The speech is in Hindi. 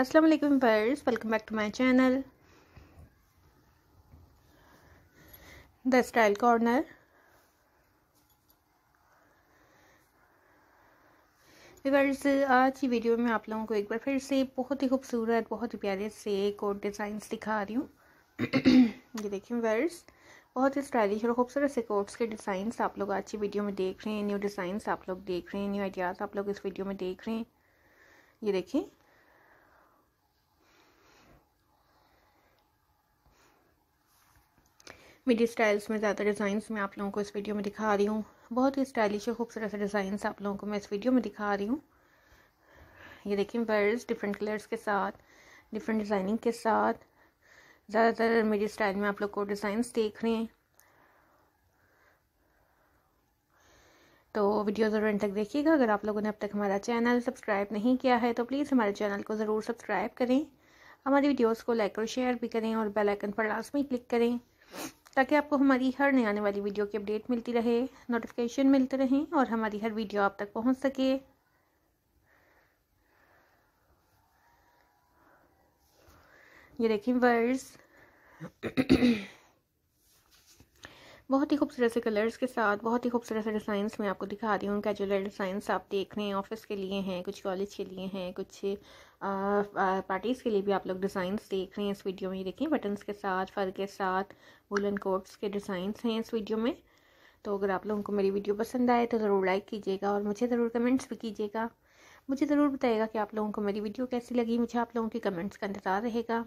अस्सलाम वालेकुम birds welcome back to my channel the style corner words आज की वीडियो में आप लोगों को एक बार फिर से बहुत ही खूबसूरत बहुत ही प्यारे से कोट डिजाइन दिखा रही हूँ ये देखिए वर्ड्स बहुत ही स्टाइलिश और खूबसूरत से कोट्स के डिज़ाइन आप लोग आज की वीडियो में देख रहे हैं न्यू डिज़ाइन आप लोग देख रहे हैं न्यू आइडियाज़ आप लोग इस वीडियो में देख रहे हैं ये देखिए मेरी स्टाइल्स में ज़्यादा डिज़ाइंस मैं आप लोगों को इस वीडियो में दिखा रही हूँ बहुत ही स्टाइलिश और खूबसूरत से डिज़ाइंस आप लोगों को मैं इस वीडियो में दिखा रही हूँ ये देखिए बर्ड्स डिफरेंट कलर्स के साथ डिफरेंट डिज़ाइनिंग के साथ ज़्यादातर मेरी स्टाइल में आप लोग को डिज़ाइंस देख रहे हैं तो वीडियो ज़रूर इन तक देखिएगा अगर आप लोगों ने अब तक हमारा चैनल सब्सक्राइब नहीं किया है तो प्लीज़ हमारे चैनल को ज़रूर सब्सक्राइब करें हमारी वीडियोस को लाइक और शेयर भी करें और बेल आइकन पर लास्ट में क्लिक करें ताकि आपको हमारी हर नए आने वाली वीडियो की अपडेट मिलती रहे नोटिफिकेशन मिलते रहें और हमारी हर वीडियो आप तक पहुंच सके ये देखें वर्ड्स बहुत ही खूबसूरत से कलर्स के साथ बहुत ही खूबसूरत से डिज़ाइंस मैं आपको दिखा रही हूँ कैजुअल डिज़ाइंस आप देख रहे हैं ऑफिस के लिए हैं कुछ कॉलेज के लिए हैं कुछ पार्टीज़ के लिए भी आप लोग डिज़ाइंस देख रहे हैं इस वीडियो में ये देखें बटन्स के साथ फर के साथ वुलन कोट्स के डिज़ाइंस हैं इस वीडियो में तो अगर आप लोगों को मेरी वीडियो पसंद आए तो ज़रूर लाइक कीजिएगा और मुझे ज़रूर कमेंट्स भी कीजिएगा मुझे ज़रूर बताइएगा कि आप लोगों को मेरी वीडियो कैसी लगी मुझे आप लोगों के कमेंट्स का इंतज़ार रहेगा